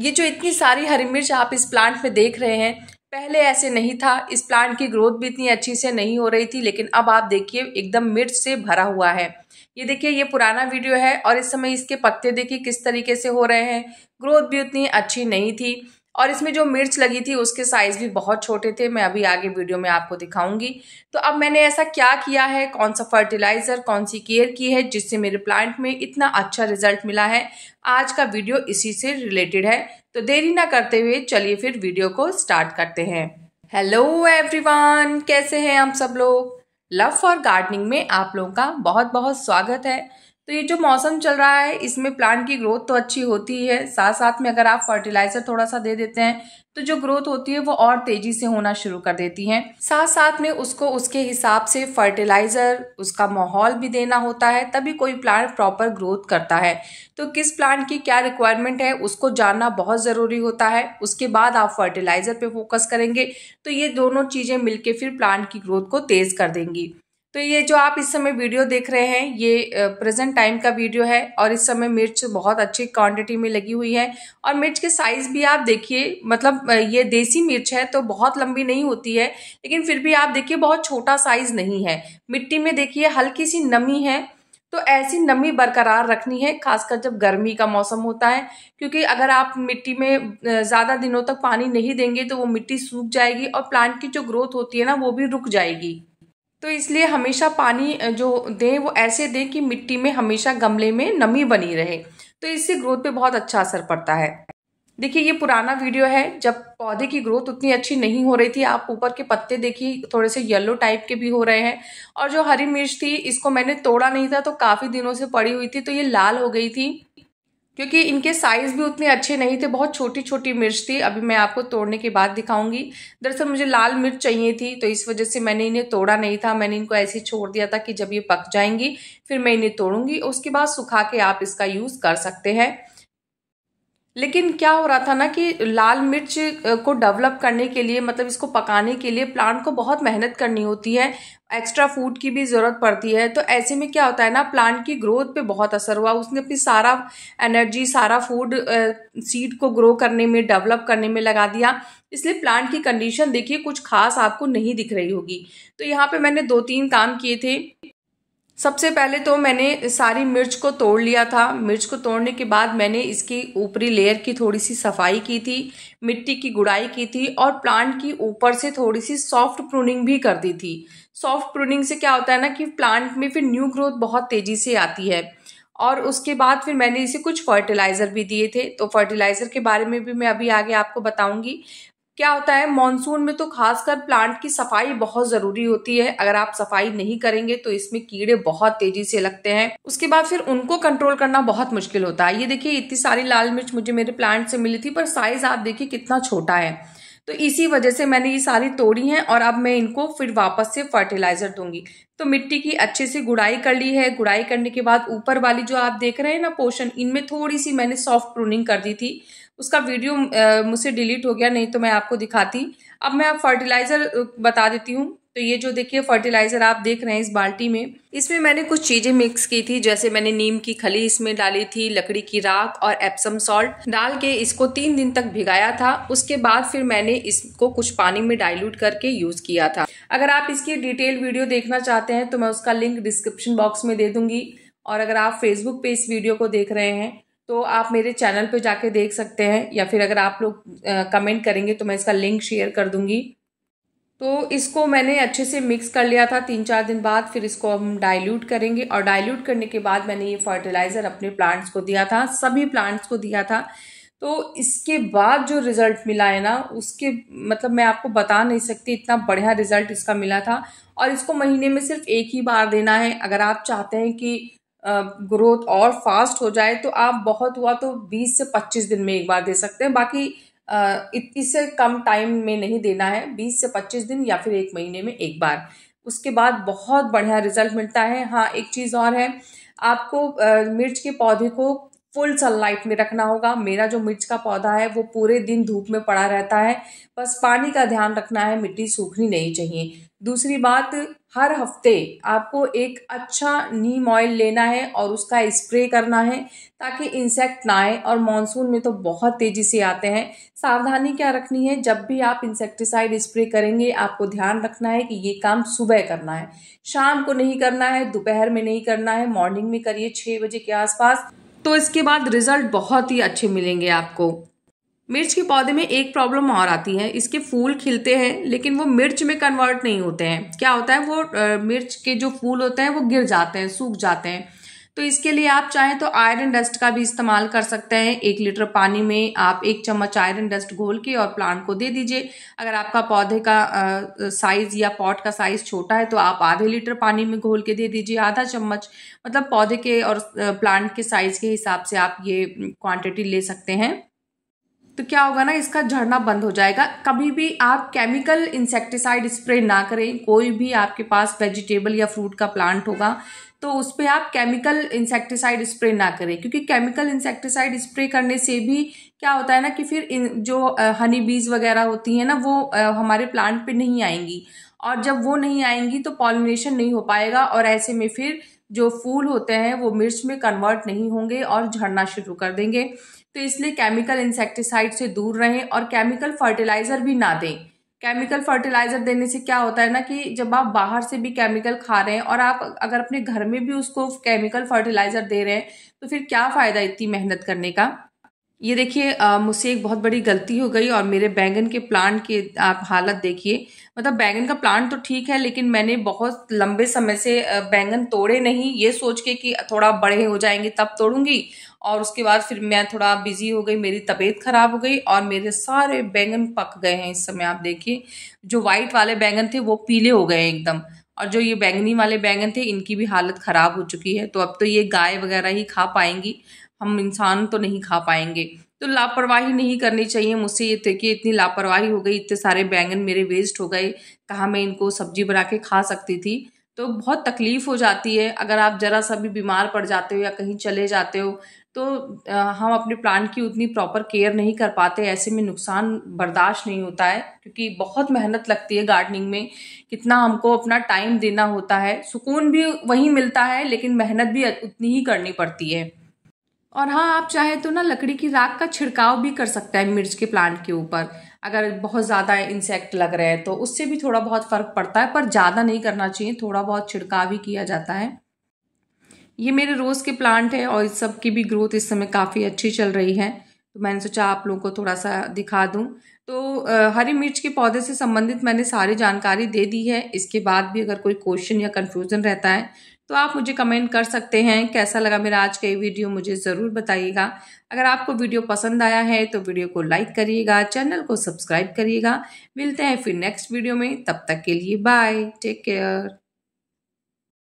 ये जो इतनी सारी हरी मिर्च आप इस प्लांट में देख रहे हैं पहले ऐसे नहीं था इस प्लांट की ग्रोथ भी इतनी अच्छी से नहीं हो रही थी लेकिन अब आप देखिए एकदम मिर्च से भरा हुआ है ये देखिए ये पुराना वीडियो है और इस समय इसके पत्ते देखिए किस तरीके से हो रहे हैं ग्रोथ भी उतनी अच्छी नहीं थी और इसमें जो मिर्च लगी थी उसके साइज़ भी बहुत छोटे थे मैं अभी आगे वीडियो में आपको दिखाऊंगी तो अब मैंने ऐसा क्या किया है कौन सा फर्टिलाइज़र कौन सी केयर की है जिससे मेरे प्लांट में इतना अच्छा रिजल्ट मिला है आज का वीडियो इसी से रिलेटेड है तो देरी ना करते हुए चलिए फिर वीडियो को स्टार्ट करते हैं हेलो एवरीवान कैसे हैं आप सब लोग लव फॉर गार्डनिंग में आप लोगों का बहुत बहुत स्वागत है तो ये जो मौसम चल रहा है इसमें प्लांट की ग्रोथ तो अच्छी होती है साथ साथ में अगर आप फर्टिलाइजर थोड़ा सा दे देते हैं तो जो ग्रोथ होती है वो और तेजी से होना शुरू कर देती हैं साथ साथ में उसको उसके हिसाब से फर्टिलाइजर उसका माहौल भी देना होता है तभी कोई प्लांट प्रॉपर ग्रोथ करता है तो किस प्लांट की क्या रिक्वायरमेंट है उसको जानना बहुत ज़रूरी होता है उसके बाद आप फर्टिलाइजर पे फोकस करेंगे तो ये दोनों चीज़ें मिलकर फिर प्लांट की ग्रोथ को तेज़ कर देंगी तो ये जो आप इस समय वीडियो देख रहे हैं ये प्रेजेंट टाइम का वीडियो है और इस समय मिर्च बहुत अच्छी क्वांटिटी में लगी हुई है और मिर्च के साइज़ भी आप देखिए मतलब ये देसी मिर्च है तो बहुत लंबी नहीं होती है लेकिन फिर भी आप देखिए बहुत छोटा साइज़ नहीं है मिट्टी में देखिए हल्की सी नमी है तो ऐसी नमी बरकरार रखनी है खासकर जब गर्मी का मौसम होता है क्योंकि अगर आप मिट्टी में ज़्यादा दिनों तक पानी नहीं देंगे तो वो मिट्टी सूख जाएगी और प्लांट की जो ग्रोथ होती है ना वो भी रुक जाएगी तो इसलिए हमेशा पानी जो दें वो ऐसे दें कि मिट्टी में हमेशा गमले में नमी बनी रहे तो इससे ग्रोथ पे बहुत अच्छा असर पड़ता है देखिए ये पुराना वीडियो है जब पौधे की ग्रोथ उतनी अच्छी नहीं हो रही थी आप ऊपर के पत्ते देखिए थोड़े से येलो टाइप के भी हो रहे हैं और जो हरी मिर्च थी इसको मैंने तोड़ा नहीं था तो काफ़ी दिनों से पड़ी हुई थी तो ये लाल हो गई थी क्योंकि इनके साइज़ भी उतने अच्छे नहीं थे बहुत छोटी छोटी मिर्च थी अभी मैं आपको तोड़ने के बाद दिखाऊंगी दरअसल मुझे लाल मिर्च चाहिए थी तो इस वजह से मैंने इन्हें तोड़ा नहीं था मैंने इनको ऐसे छोड़ दिया था कि जब ये पक जाएंगी फिर मैं इन्हें तोड़ूंगी उसके बाद सुखा के आप इसका यूज़ कर सकते हैं लेकिन क्या हो रहा था ना कि लाल मिर्च को डेवलप करने के लिए मतलब इसको पकाने के लिए प्लांट को बहुत मेहनत करनी होती है एक्स्ट्रा फूड की भी ज़रूरत पड़ती है तो ऐसे में क्या होता है ना प्लांट की ग्रोथ पे बहुत असर हुआ उसने अपनी सारा एनर्जी सारा फूड सीड को ग्रो करने में डेवलप करने में लगा दिया इसलिए प्लांट की कंडीशन देखिए कुछ खास आपको नहीं दिख रही होगी तो यहाँ पे मैंने दो तीन काम किए थे सबसे पहले तो मैंने सारी मिर्च को तोड़ लिया था मिर्च को तोड़ने के बाद मैंने इसकी ऊपरी लेयर की थोड़ी सी सफाई की थी मिट्टी की गुड़ाई की थी और प्लांट की ऊपर से थोड़ी सी सॉफ्ट प्रूनिंग भी कर दी थी सॉफ्ट प्रूनिंग से क्या होता है ना कि प्लांट में फिर न्यू ग्रोथ बहुत तेज़ी से आती है और उसके बाद फिर मैंने इसे कुछ फर्टिलाइज़र भी दिए थे तो फर्टिलाइज़र के बारे में भी मैं अभी आगे आपको बताऊंगी क्या होता है मानसून में तो खासकर प्लांट की सफाई बहुत ज़रूरी होती है अगर आप सफाई नहीं करेंगे तो इसमें कीड़े बहुत तेज़ी से लगते हैं उसके बाद फिर उनको कंट्रोल करना बहुत मुश्किल होता है ये देखिए इतनी सारी लाल मिर्च मुझे मेरे प्लांट से मिली थी पर साइज़ आप देखिए कितना छोटा है तो इसी वजह से मैंने ये सारी तोड़ी हैं और अब मैं इनको फिर वापस से फर्टिलाइज़र दूंगी तो मिट्टी की अच्छे से गुड़ाई कर ली है गुड़ाई करने के बाद ऊपर वाली जो आप देख रहे हैं ना पोर्शन इनमें थोड़ी सी मैंने सॉफ्ट प्रूनिंग कर दी थी उसका वीडियो मुझसे डिलीट हो गया नहीं तो मैं आपको दिखाती अब मैं आप फर्टिलाइज़र बता देती हूँ तो ये जो देखिए फर्टिलाइज़र आप देख रहे हैं इस बाल्टी में इसमें मैंने कुछ चीज़ें मिक्स की थी जैसे मैंने नीम की खली इसमें डाली थी लकड़ी की राख और एप्सम सॉल्ट डाल के इसको तीन दिन तक भिगाया था उसके बाद फिर मैंने इसको कुछ पानी में डाइल्यूट करके यूज़ किया था अगर आप इसकी डिटेल वीडियो देखना चाहते हैं तो मैं उसका लिंक डिस्क्रिप्शन बॉक्स में दे दूंगी और अगर आप फेसबुक पे इस वीडियो को देख रहे हैं तो आप मेरे चैनल पे जाके देख सकते हैं या फिर अगर आप लोग कमेंट करेंगे तो मैं इसका लिंक शेयर कर दूंगी तो इसको मैंने अच्छे से मिक्स कर लिया था तीन चार दिन बाद फिर इसको हम डाइल्यूट करेंगे और डाइल्यूट करने के बाद मैंने ये फर्टिलाइज़र अपने प्लांट्स को दिया था सभी प्लांट्स को दिया था तो इसके बाद जो रिज़ल्ट मिला है ना उसके मतलब मैं आपको बता नहीं सकती इतना बढ़िया रिज़ल्ट इसका मिला था और इसको महीने में सिर्फ एक ही बार देना है अगर आप चाहते हैं कि ग्रोथ और फास्ट हो जाए तो आप बहुत हुआ तो 20 से 25 दिन में एक बार दे सकते हैं बाकी इतनी से कम टाइम में नहीं देना है 20 से 25 दिन या फिर एक महीने में एक बार उसके बाद बहुत बढ़िया रिजल्ट मिलता है हाँ एक चीज़ और है आपको मिर्च के पौधे को फुल सनलाइट में रखना होगा मेरा जो मिर्च का पौधा है वो पूरे दिन धूप में पड़ा रहता है बस पानी का ध्यान रखना है मिट्टी सूखनी नहीं चाहिए दूसरी बात हर हफ्ते आपको एक अच्छा नीम ऑयल लेना है और उसका स्प्रे करना है ताकि इंसेक्ट ना आए और मानसून में तो बहुत तेज़ी से आते हैं सावधानी क्या रखनी है जब भी आप इंसेक्टिसाइड स्प्रे करेंगे आपको ध्यान रखना है कि ये काम सुबह करना है शाम को नहीं करना है दोपहर में नहीं करना है मॉर्निंग में करिए छः बजे के आसपास तो इसके बाद रिजल्ट बहुत ही अच्छे मिलेंगे आपको मिर्च के पौधे में एक प्रॉब्लम और आती है इसके फूल खिलते हैं लेकिन वो मिर्च में कन्वर्ट नहीं होते हैं क्या होता है वो मिर्च के जो फूल होते हैं वो गिर जाते हैं सूख जाते हैं तो इसके लिए आप चाहें तो आयरन डस्ट का भी इस्तेमाल कर सकते हैं एक लीटर पानी में आप एक चम्मच आयरन डस्ट घोल के और प्लांट को दे दीजिए अगर आपका पौधे का साइज या पॉट का साइज छोटा है तो आप आधे लीटर पानी में घोल के दे दीजिए आधा चम्मच मतलब पौधे के और प्लांट के साइज के हिसाब से आप ये क्वांटिटी ले सकते हैं तो क्या होगा ना इसका झड़ना बंद हो जाएगा कभी भी आप केमिकल इंसेक्टिसाइड स्प्रे ना करें कोई भी आपके पास वेजिटेबल या फ्रूट का प्लांट होगा तो उस पर आप केमिकल इंसेक्टिसाइड स्प्रे ना करें क्योंकि केमिकल इंसेक्टिसाइड स्प्रे करने से भी क्या होता है ना कि फिर जो हनी बीज वगैरह होती हैं ना वो हमारे प्लांट पे नहीं आएंगी और जब वो नहीं आएंगी तो पॉलिनेशन नहीं हो पाएगा और ऐसे में फिर जो फूल होते हैं वो मिर्च में कन्वर्ट नहीं होंगे और झड़ना शुरू कर देंगे तो इसलिए केमिकल इंसेक्टिसाइड से दूर रहें और केमिकल फर्टिलाइज़र भी ना दें केमिकल फर्टिलाइज़र देने से क्या होता है ना कि जब आप बाहर से भी केमिकल खा रहे हैं और आप अगर अपने घर में भी उसको केमिकल फर्टिलाइज़र दे रहे हैं तो फिर क्या फ़ायदा इतनी मेहनत करने का ये देखिए मुझसे एक बहुत बड़ी गलती हो गई और मेरे बैंगन के प्लांट की आप हालत देखिए मतलब बैंगन का प्लांट तो ठीक है लेकिन मैंने बहुत लंबे समय से बैंगन तोड़े नहीं ये सोच के कि थोड़ा बड़े हो जाएंगे तब तोड़ूंगी और उसके बाद फिर मैं थोड़ा बिजी हो गई मेरी तबीयत ख़राब हो गई और मेरे सारे बैंगन पक गए हैं इस समय आप देखिए जो वाइट वाले बैंगन थे वो पीले हो गए एकदम और जो ये बैंगनी वाले बैंगन थे इनकी भी हालत ख़राब हो चुकी है तो अब तो ये गाय वगैरह ही खा पाएंगी हम इंसान तो नहीं खा पाएंगे तो लापरवाही नहीं करनी चाहिए मुझसे ये कि इतनी लापरवाही हो गई इतने सारे बैंगन मेरे वेस्ट हो गए कहाँ मैं इनको सब्जी बना के खा सकती थी तो बहुत तकलीफ़ हो जाती है अगर आप ज़रा सा भी बीमार पड़ जाते हो या कहीं चले जाते हो तो हम अपने प्लांट की उतनी प्रॉपर केयर नहीं कर पाते ऐसे में नुकसान बर्दाश्त नहीं होता है क्योंकि बहुत मेहनत लगती है गार्डनिंग में कितना हमको अपना टाइम देना होता है सुकून भी वहीं मिलता है लेकिन मेहनत भी उतनी ही करनी पड़ती है और हाँ आप चाहे तो ना लकड़ी की राख का छिड़काव भी कर सकते हैं मिर्च के प्लांट के ऊपर अगर बहुत ज़्यादा इंसेक्ट लग रहे हैं तो उससे भी थोड़ा बहुत फ़र्क पड़ता है पर ज़्यादा नहीं करना चाहिए थोड़ा बहुत छिड़काव ही किया जाता है ये मेरे रोज़ के प्लांट है और इस सब की भी ग्रोथ इस समय काफ़ी अच्छी चल रही है तो मैंने सोचा आप लोगों को थोड़ा सा दिखा दूँ तो आ, हरी मिर्च के पौधे से संबंधित मैंने सारी जानकारी दे दी है इसके बाद भी अगर कोई क्वेश्चन या कन्फ्यूज़न रहता है तो आप मुझे कमेंट कर सकते हैं कैसा लगा मेरा आज का ये वीडियो मुझे ज़रूर बताइएगा अगर आपको वीडियो पसंद आया है तो वीडियो को लाइक करिएगा चैनल को सब्सक्राइब करिएगा मिलते हैं फिर नेक्स्ट वीडियो में तब तक के लिए बाय टेक केयर